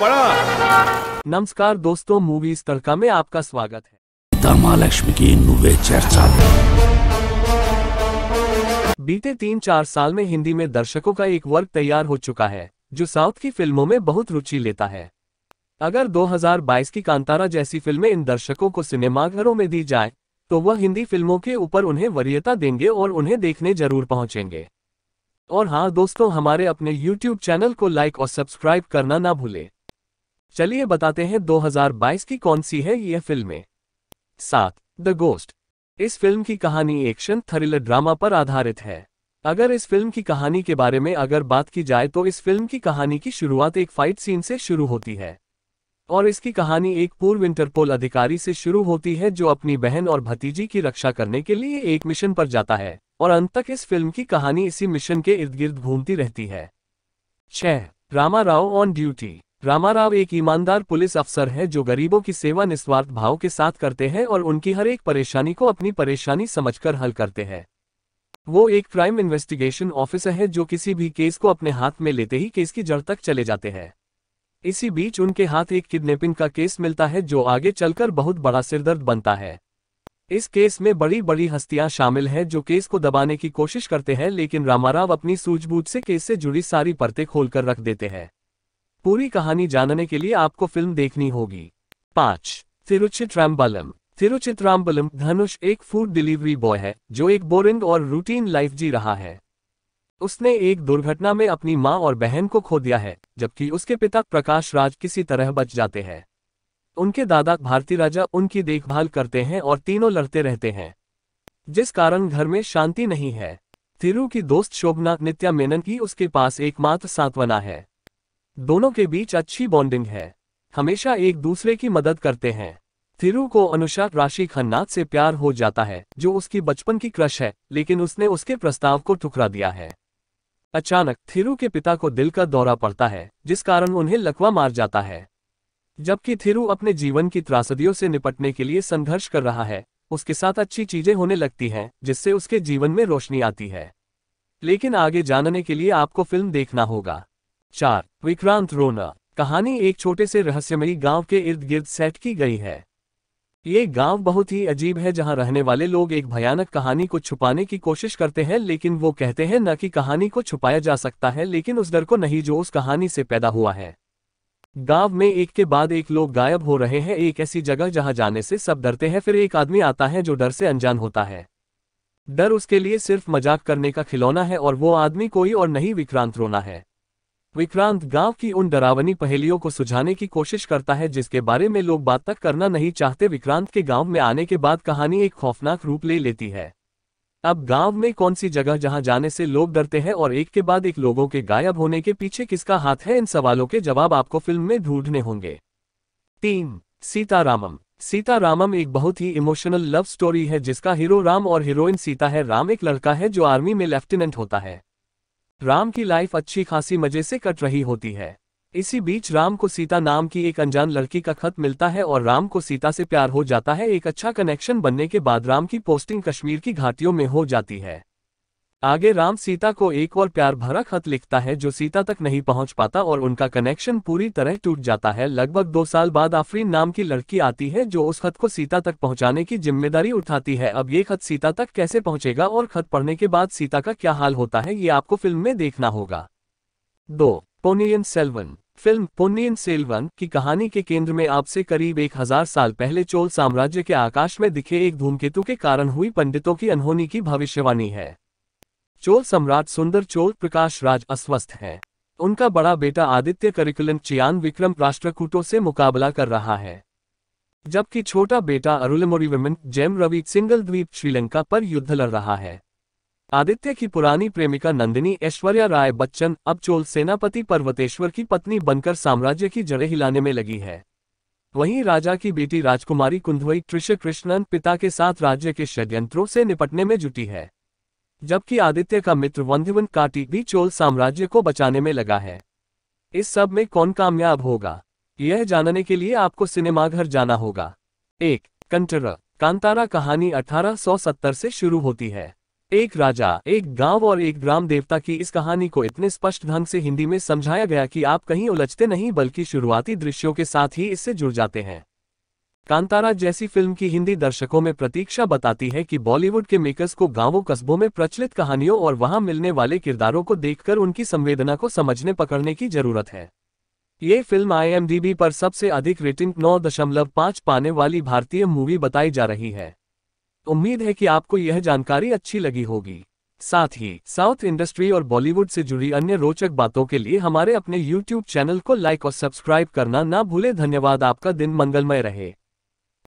पड़ा नमस्कार दोस्तों मूवीज तड़का में आपका स्वागत है लक्ष्मी की नुवे चर्चा बीते तीन चार साल में हिंदी में दर्शकों का एक वर्ग तैयार हो चुका है जो साउथ की फिल्मों में बहुत रुचि लेता है अगर 2022 की कांतारा जैसी फिल्में इन दर्शकों को सिनेमाघरों में दी जाए तो वह हिंदी फिल्मों के ऊपर उन्हें वरीयता देंगे और उन्हें देखने जरूर पहुंचेंगे और हाँ दोस्तों हमारे अपने YouTube चैनल को लाइक और सब्सक्राइब करना ना भूलें चलिए बताते हैं 2022 की कौन सी है यह फिल्में सात द गोस्ट इस फिल्म की कहानी एक्शन थ्रिलर ड्रामा पर आधारित है अगर इस फिल्म की कहानी के बारे में अगर बात की जाए तो इस फिल्म की कहानी की शुरुआत एक फाइट सीन से शुरू होती है और इसकी कहानी एक पूर्व इंटरपोल अधिकारी से शुरू होती है जो अपनी बहन और भतीजी की रक्षा करने के लिए एक मिशन पर जाता है और अंत तक इस फिल्म की कहानी इसी मिशन के इर्द गिर्द घूमती रहती है छह रामा राव ऑन ड्यूटी रामाराव एक ईमानदार पुलिस अफसर हैं जो गरीबों की सेवा निस्वार्थ भाव के साथ करते हैं और उनकी हर एक परेशानी को अपनी परेशानी समझकर हल करते हैं वो एक क्राइम इन्वेस्टिगेशन ऑफिसर है जो किसी भी केस को अपने हाथ में लेते ही केस की जड़ तक चले जाते हैं इसी बीच उनके हाथ एक किडनेपिंग का केस मिलता है जो आगे चलकर बहुत बड़ा सिरदर्द बनता है इस केस में बड़ी बड़ी हस्तियां शामिल हैं जो केस को दबाने की कोशिश करते हैं लेकिन रामाराव अपनी सूझबूझ से केस से जुड़ी सारी परतें खोलकर रख देते हैं पूरी कहानी जानने के लिए आपको फिल्म देखनी होगी पाँच तिरुचित रामबालम तिरुचित रामबलम धनुष एक फूड डिलीवरी बॉय है जो एक बोरिंग और रूटीन लाइफ जी रहा है उसने एक दुर्घटना में अपनी माँ और बहन को खो दिया है जबकि उसके पिता प्रकाश राज किसी तरह बच जाते हैं उनके दादा भारती राजा उनकी देखभाल करते हैं और तीनों लड़ते रहते हैं जिस कारण घर में शांति नहीं है तिरु की दोस्त शोभना नित्या मेनन की उसके पास एकमात्र सांत्वना है दोनों के बीच अच्छी बॉन्डिंग है हमेशा एक दूसरे की मदद करते हैं थिरु को अनुषा राशि खन्नाथ से प्यार हो जाता है जो उसकी बचपन की क्रश है लेकिन उसने उसके प्रस्ताव को ठुकरा दिया है अचानक थिरु के पिता को दिल का दौरा पड़ता है जिस कारण उन्हें लकवा मार जाता है जबकि थिरु अपने जीवन की त्रासदियों से निपटने के लिए संघर्ष कर रहा है उसके साथ अच्छी चीजें होने लगती हैं जिससे उसके जीवन में रोशनी आती है लेकिन आगे जानने के लिए आपको फिल्म देखना होगा चार विक्रांत रोना कहानी एक छोटे से रहस्यमयी गांव के इर्द गिर्द सेट की गई है ये गांव बहुत ही अजीब है जहां रहने वाले लोग एक भयानक कहानी को छुपाने की कोशिश करते हैं लेकिन वो कहते हैं न कि कहानी को छुपाया जा सकता है लेकिन उस डर को नहीं जो उस कहानी से पैदा हुआ है गांव में एक के बाद एक लोग गायब हो रहे हैं एक ऐसी जगह जहां जाने से सब डरते हैं फिर एक आदमी आता है जो डर से अनजान होता है डर उसके लिए सिर्फ मजाक करने का खिलौना है और वो आदमी कोई और नहीं विक्रांत रोना है विक्रांत गांव की उन डरावनी पहेलियों को सुझाने की कोशिश करता है जिसके बारे में लोग बात तक करना नहीं चाहते विक्रांत के गांव में आने के बाद कहानी एक खौफनाक रूप ले लेती है अब गांव में कौन सी जगह जहां जाने से लोग डरते हैं और एक के बाद एक लोगों के गायब होने के पीछे किसका हाथ है इन सवालों के जवाब आपको फिल्म में ढूंढने होंगे तीन सीतारामम सीतारामम एक बहुत ही इमोशनल लव स्टोरी है जिसका हीरो राम और हीरोइन सीता है राम एक लड़का है जो आर्मी में लेफ्टिनेंट होता है राम की लाइफ अच्छी खासी मजे से कट रही होती है इसी बीच राम को सीता नाम की एक अनजान लड़की का खत मिलता है और राम को सीता से प्यार हो जाता है एक अच्छा कनेक्शन बनने के बाद राम की पोस्टिंग कश्मीर की घाटियों में हो जाती है आगे राम सीता को एक और प्यार भरा खत लिखता है जो सीता तक नहीं पहुंच पाता और उनका कनेक्शन पूरी तरह टूट जाता है लगभग दो साल बाद आफरीन नाम की लड़की आती है जो उस खत को सीता तक पहुंचाने की जिम्मेदारी उठाती है अब ये खत सीता तक कैसे पहुंचेगा और खत पढ़ने के बाद सीता का क्या हाल होता है ये आपको फिल्म में देखना होगा दो पोनियन सेल्वन फिल्म पोनियन सेल्वन की कहानी के केंद्र में आपसे करीब एक हजार साल पहले चोल साम्राज्य के आकाश में दिखे एक धूमकेतु के कारण हुई पंडितों की अनहोनी की भविष्यवाणी है चोल सम्राट सुंदर चोल प्रकाश राज अस्वस्थ हैं उनका बड़ा बेटा आदित्य करिकुलम चियान विक्रम राष्ट्रकूटों से मुकाबला कर रहा है जबकि छोटा बेटा अरुलमोरिवमन जैम रवि सिंगल द्वीप श्रीलंका पर युद्ध लड़ रहा है आदित्य की पुरानी प्रेमिका नंदिनी ऐश्वर्या राय बच्चन अब चोल सेनापति पर्वतेश्वर की पत्नी बनकर साम्राज्य की जड़ें हिलाने में लगी है वहीं राजा की बेटी राजकुमारी कुंधवई कृष्ण कृष्णन पिता के साथ राज्य के षड्यंत्रों से निपटने में जुटी है जबकि आदित्य का मित्र वंध्यवन काटी भी चोल साम्राज्य को बचाने में लगा है इस सब में कौन कामयाब होगा यह जानने के लिए आपको सिनेमाघर जाना होगा एक कंटर कांतारा कहानी 1870 से शुरू होती है एक राजा एक गांव और एक ग्राम देवता की इस कहानी को इतने स्पष्ट ढंग से हिंदी में समझाया गया कि आप कहीं उलझते नहीं बल्कि शुरुआती दृश्यों के साथ ही इससे जुड़ जाते हैं कांतारा जैसी फिल्म की हिंदी दर्शकों में प्रतीक्षा बताती है कि बॉलीवुड के मेकर्स को गांवों कस्बों में प्रचलित कहानियों और वहां मिलने वाले किरदारों को देखकर उनकी संवेदना को समझने पकड़ने की जरूरत है ये फिल्म आईएमडीबी पर सबसे अधिक रेटिंग 9.5 पाने वाली भारतीय मूवी बताई जा रही है उम्मीद है कि आपको यह जानकारी अच्छी लगी होगी साथ ही साउथ इंडस्ट्री और बॉलीवुड से जुड़ी अन्य रोचक बातों के लिए हमारे अपने यूट्यूब चैनल को लाइक और सब्सक्राइब करना ना भूले धन्यवाद आपका दिन मंगलमय रहे